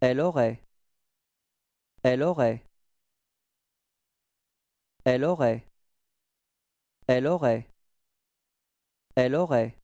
Elle aurait. Elle aurait. Elle aurait. Elle aurait. Elle aurait.